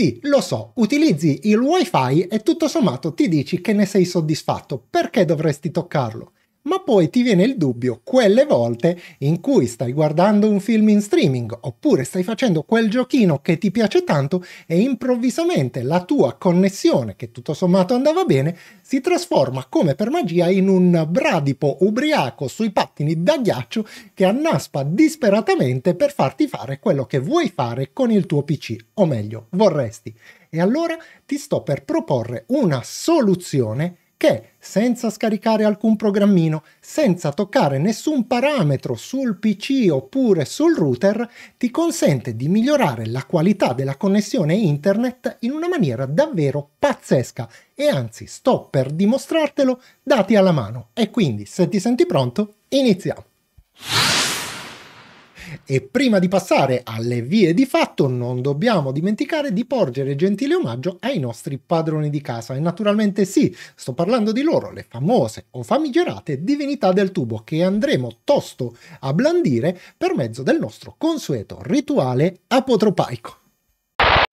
Sì, lo so, utilizzi il wifi e tutto sommato ti dici che ne sei soddisfatto, perché dovresti toccarlo? ma poi ti viene il dubbio quelle volte in cui stai guardando un film in streaming oppure stai facendo quel giochino che ti piace tanto e improvvisamente la tua connessione, che tutto sommato andava bene, si trasforma come per magia in un bradipo ubriaco sui pattini da ghiaccio che annaspa disperatamente per farti fare quello che vuoi fare con il tuo PC, o meglio, vorresti. E allora ti sto per proporre una soluzione che, senza scaricare alcun programmino, senza toccare nessun parametro sul PC oppure sul router, ti consente di migliorare la qualità della connessione internet in una maniera davvero pazzesca e anzi sto per dimostrartelo dati alla mano. E quindi, se ti senti pronto, iniziamo! E prima di passare alle vie di fatto, non dobbiamo dimenticare di porgere gentile omaggio ai nostri padroni di casa. E naturalmente sì, sto parlando di loro, le famose o famigerate divinità del tubo che andremo tosto a blandire per mezzo del nostro consueto rituale apotropaico.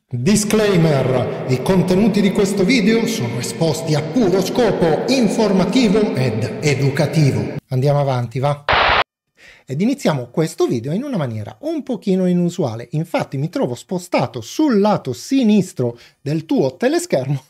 Disclaimer! I contenuti di questo video sono esposti a puro scopo informativo ed educativo. Andiamo avanti, va? ed iniziamo questo video in una maniera un pochino inusuale. Infatti mi trovo spostato sul lato sinistro del tuo teleschermo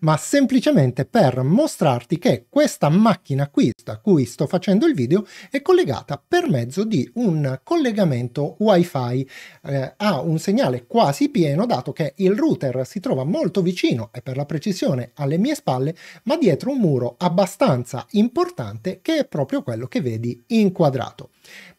ma semplicemente per mostrarti che questa macchina qui da cui sto facendo il video è collegata per mezzo di un collegamento wifi eh, un segnale quasi pieno dato che il router si trova molto vicino e per la precisione alle mie spalle ma dietro un muro abbastanza importante che è proprio quello che vedi inquadrato.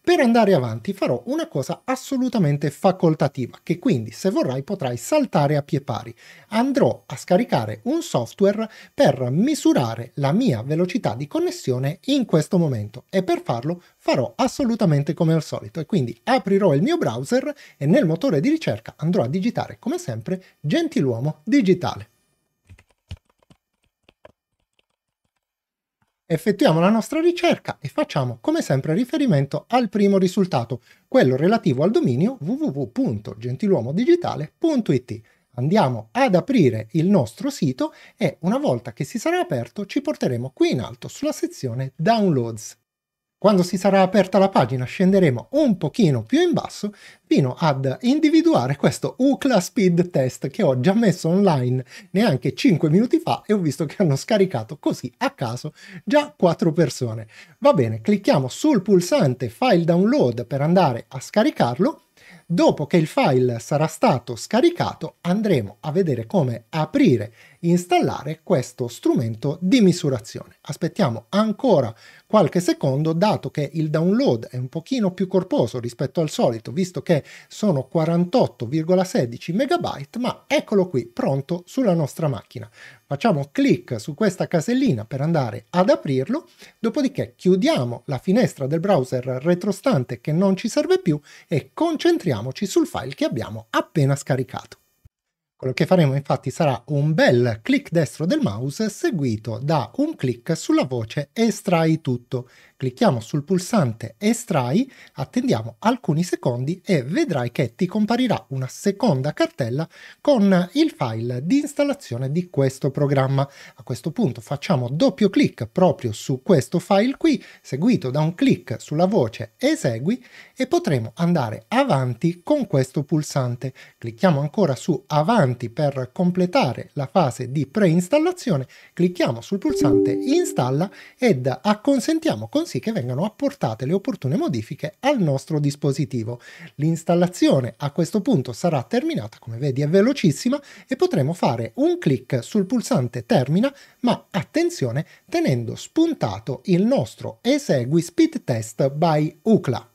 Per andare avanti farò una cosa assolutamente facoltativa, che quindi se vorrai potrai saltare a pie pari. Andrò a scaricare un software per misurare la mia velocità di connessione in questo momento e per farlo farò assolutamente come al solito e quindi aprirò il mio browser e nel motore di ricerca andrò a digitare come sempre gentiluomo digitale. effettuiamo la nostra ricerca e facciamo come sempre riferimento al primo risultato, quello relativo al dominio www.gentiluomodigitale.it. Andiamo ad aprire il nostro sito e una volta che si sarà aperto ci porteremo qui in alto sulla sezione Downloads. Quando si sarà aperta la pagina scenderemo un pochino più in basso fino ad individuare questo UCLA Speed Test che ho già messo online neanche 5 minuti fa e ho visto che hanno scaricato così a caso già 4 persone. Va bene, clicchiamo sul pulsante File Download per andare a scaricarlo Dopo che il file sarà stato scaricato andremo a vedere come aprire installare questo strumento di misurazione. Aspettiamo ancora qualche secondo dato che il download è un pochino più corposo rispetto al solito visto che sono 48,16 MB ma eccolo qui pronto sulla nostra macchina. Facciamo clic su questa casellina per andare ad aprirlo, dopodiché chiudiamo la finestra del browser retrostante che non ci serve più e concentriamoci sul file che abbiamo appena scaricato. Quello che faremo infatti sarà un bel clic destro del mouse seguito da un clic sulla voce Estrai tutto clicchiamo sul pulsante estrai, attendiamo alcuni secondi e vedrai che ti comparirà una seconda cartella con il file di installazione di questo programma. A questo punto facciamo doppio clic proprio su questo file qui, seguito da un clic sulla voce esegui e potremo andare avanti con questo pulsante. Clicchiamo ancora su avanti per completare la fase di preinstallazione, clicchiamo sul pulsante installa ed acconsentiamo con così che vengano apportate le opportune modifiche al nostro dispositivo. L'installazione a questo punto sarà terminata, come vedi è velocissima, e potremo fare un clic sul pulsante termina, ma attenzione tenendo spuntato il nostro esegui speed test by UCLA.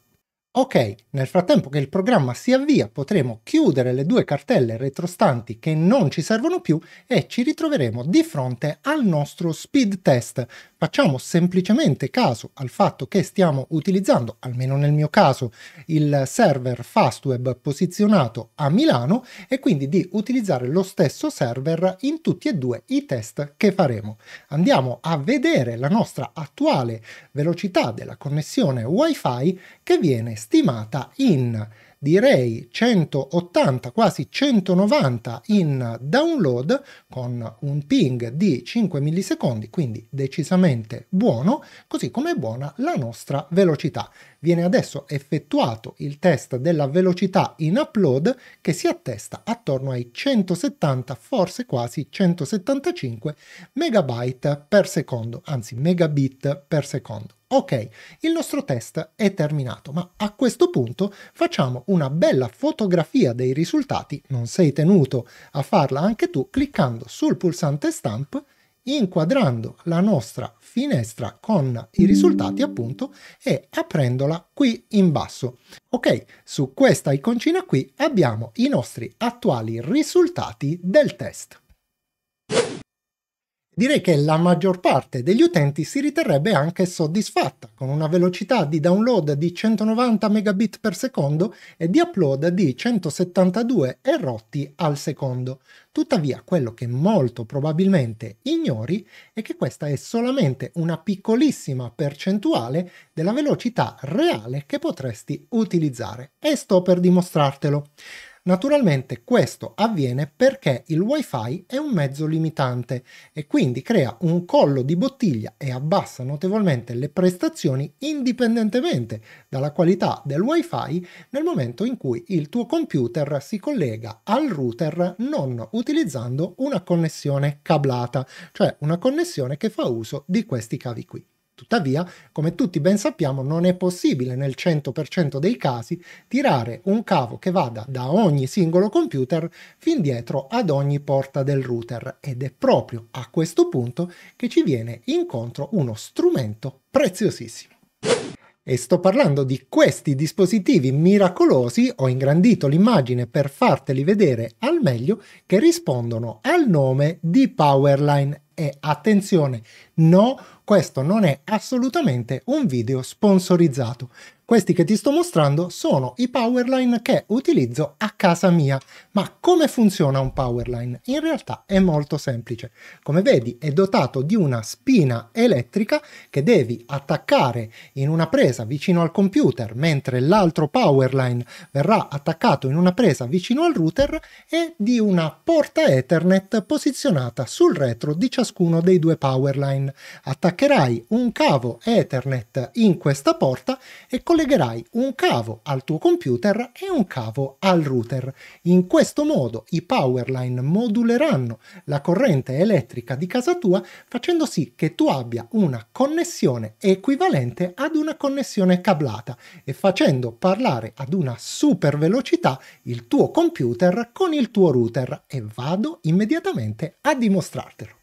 Ok, nel frattempo che il programma si avvia potremo chiudere le due cartelle retrostanti che non ci servono più e ci ritroveremo di fronte al nostro speed test. Facciamo semplicemente caso al fatto che stiamo utilizzando, almeno nel mio caso, il server Fastweb posizionato a Milano e quindi di utilizzare lo stesso server in tutti e due i test che faremo. Andiamo a vedere la nostra attuale velocità della connessione WiFi che viene stimata in direi 180 quasi 190 in download con un ping di 5 millisecondi quindi decisamente buono così come è buona la nostra velocità viene adesso effettuato il test della velocità in upload che si attesta attorno ai 170 forse quasi 175 megabyte per secondo anzi megabit per secondo Ok, il nostro test è terminato, ma a questo punto facciamo una bella fotografia dei risultati, non sei tenuto a farla anche tu, cliccando sul pulsante stamp, inquadrando la nostra finestra con i risultati appunto e aprendola qui in basso. Ok, su questa iconcina qui abbiamo i nostri attuali risultati del test direi che la maggior parte degli utenti si riterrebbe anche soddisfatta, con una velocità di download di 190 megabit per secondo e di upload di 172 e rotti al secondo. Tuttavia, quello che molto probabilmente ignori è che questa è solamente una piccolissima percentuale della velocità reale che potresti utilizzare. E sto per dimostrartelo. Naturalmente questo avviene perché il wifi è un mezzo limitante e quindi crea un collo di bottiglia e abbassa notevolmente le prestazioni indipendentemente dalla qualità del wifi nel momento in cui il tuo computer si collega al router non utilizzando una connessione cablata, cioè una connessione che fa uso di questi cavi qui. Tuttavia, come tutti ben sappiamo, non è possibile nel 100% dei casi tirare un cavo che vada da ogni singolo computer fin dietro ad ogni porta del router ed è proprio a questo punto che ci viene incontro uno strumento preziosissimo. E sto parlando di questi dispositivi miracolosi, ho ingrandito l'immagine per farteli vedere al meglio, che rispondono al nome di Powerline e attenzione, no, questo non è assolutamente un video sponsorizzato. Questi che ti sto mostrando sono i powerline che utilizzo a casa mia. Ma come funziona un powerline? In realtà è molto semplice. Come vedi è dotato di una spina elettrica che devi attaccare in una presa vicino al computer mentre l'altro powerline verrà attaccato in una presa vicino al router e di una porta Ethernet posizionata sul retro di ciascuno dei due powerline. Attaccherai un cavo Ethernet in questa porta e collegherai collegherai un cavo al tuo computer e un cavo al router. In questo modo i powerline moduleranno la corrente elettrica di casa tua facendo sì che tu abbia una connessione equivalente ad una connessione cablata e facendo parlare ad una super velocità il tuo computer con il tuo router e vado immediatamente a dimostrartelo.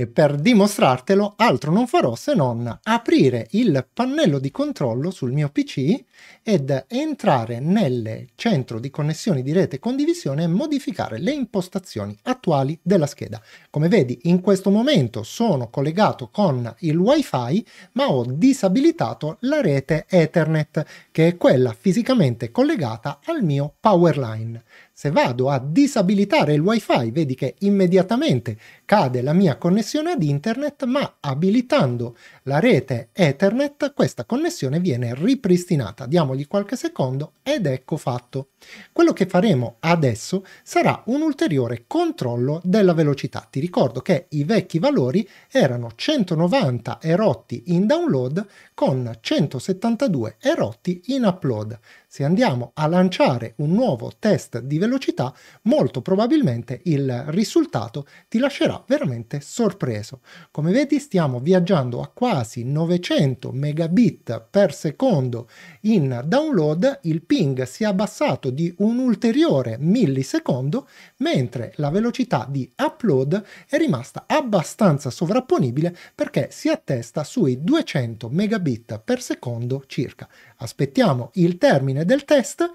E per dimostrartelo altro non farò se non aprire il pannello di controllo sul mio PC ed entrare nel centro di connessioni di rete condivisione e modificare le impostazioni attuali della scheda. Come vedi in questo momento sono collegato con il wifi ma ho disabilitato la rete Ethernet che è quella fisicamente collegata al mio powerline. Se vado a disabilitare il wifi vedi che immediatamente cade la mia connessione ad internet, ma abilitando la rete Ethernet questa connessione viene ripristinata. Diamogli qualche secondo ed ecco fatto. Quello che faremo adesso sarà un ulteriore controllo della velocità. Ti ricordo che i vecchi valori erano 190 erotti in download con 172 erotti in upload. Se andiamo a lanciare un nuovo test di velocità, molto probabilmente il risultato ti lascerà veramente sorpreso. Come vedi stiamo viaggiando a quasi 900 megabit per secondo in download, il ping si è abbassato di un ulteriore millisecondo, mentre la velocità di upload è rimasta abbastanza sovrapponibile perché si attesta sui 200 megabit per secondo circa. Aspettiamo il termine del test,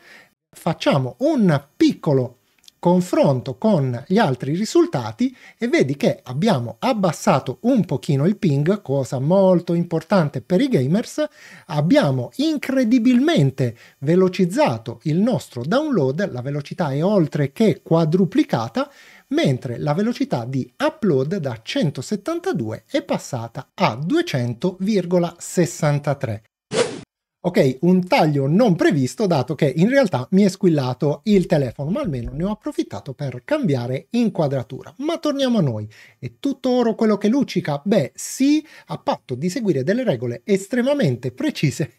facciamo un piccolo confronto con gli altri risultati e vedi che abbiamo abbassato un pochino il ping, cosa molto importante per i gamers, abbiamo incredibilmente velocizzato il nostro download, la velocità è oltre che quadruplicata, mentre la velocità di upload da 172 è passata a 200,63 ok, un taglio non previsto dato che in realtà mi è squillato il telefono, ma almeno ne ho approfittato per cambiare inquadratura. Ma torniamo a noi. È tutto oro quello che luccica? Beh sì, a patto di seguire delle regole estremamente precise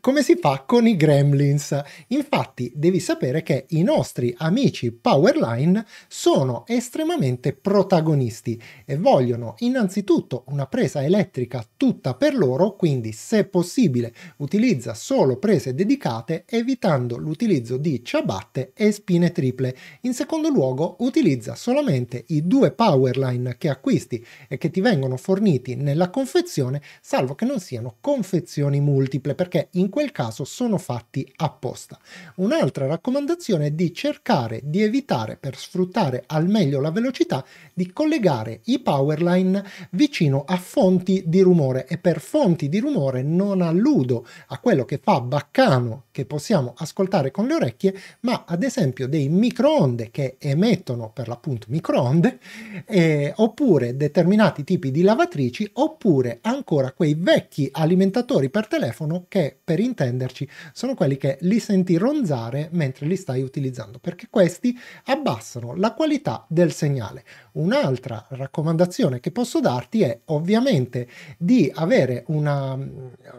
come si fa con i gremlins? Infatti devi sapere che i nostri amici Powerline sono estremamente protagonisti e vogliono innanzitutto una presa elettrica tutta per loro, quindi se possibile utilizza solo prese dedicate evitando l'utilizzo di ciabatte e spine triple. In secondo luogo utilizza solamente i due Powerline che acquisti e che ti vengono forniti nella confezione, salvo che non siano confezioni multiple perché perché in quel caso sono fatti apposta. Un'altra raccomandazione è di cercare di evitare per sfruttare al meglio la velocità di collegare i powerline vicino a fonti di rumore e per fonti di rumore non alludo a quello che fa baccano che possiamo ascoltare con le orecchie, ma ad esempio dei microonde che emettono per l'appunto microonde eh, oppure determinati tipi di lavatrici oppure ancora quei vecchi alimentatori per telefono che per intenderci sono quelli che li senti ronzare mentre li stai utilizzando, perché questi abbassano la qualità del segnale. Un'altra raccomandazione che posso darti è ovviamente di avere una,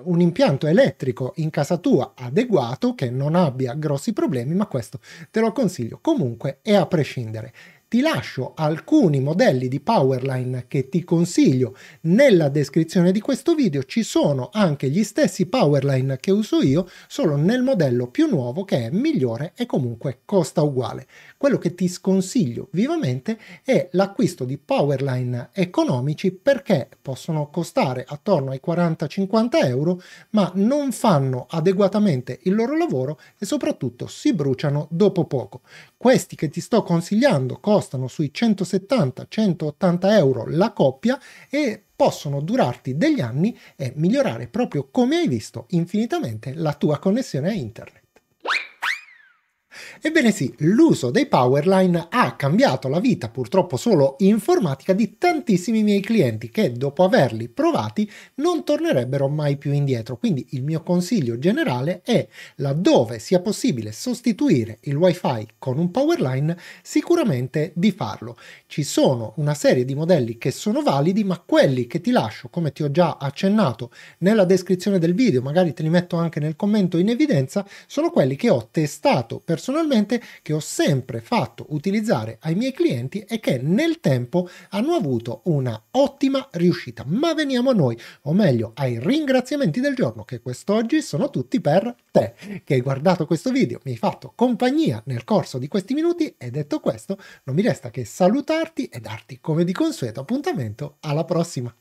un impianto elettrico in casa tua adeguato che non abbia grossi problemi, ma questo te lo consiglio comunque e a prescindere. Ti lascio alcuni modelli di Powerline che ti consiglio nella descrizione di questo video. Ci sono anche gli stessi Powerline che uso io, solo nel modello più nuovo che è migliore e comunque costa uguale. Quello che ti sconsiglio vivamente è l'acquisto di Powerline economici perché possono costare attorno ai 40-50 euro, ma non fanno adeguatamente il loro lavoro e soprattutto si bruciano dopo poco. Questi che ti sto consigliando costano sui 170-180 euro la coppia e possono durarti degli anni e migliorare proprio come hai visto infinitamente la tua connessione a internet. Ebbene sì, l'uso dei Powerline ha cambiato la vita, purtroppo solo informatica, di tantissimi miei clienti che dopo averli provati non tornerebbero mai più indietro. Quindi il mio consiglio generale è laddove sia possibile sostituire il wifi con un Powerline, sicuramente di farlo. Ci sono una serie di modelli che sono validi, ma quelli che ti lascio, come ti ho già accennato nella descrizione del video, magari te li metto anche nel commento in evidenza, sono quelli che ho testato personalmente principalmente che ho sempre fatto utilizzare ai miei clienti e che nel tempo hanno avuto una ottima riuscita. Ma veniamo a noi, o meglio ai ringraziamenti del giorno che quest'oggi sono tutti per te che hai guardato questo video, mi hai fatto compagnia nel corso di questi minuti e detto questo non mi resta che salutarti e darti come di consueto appuntamento alla prossima.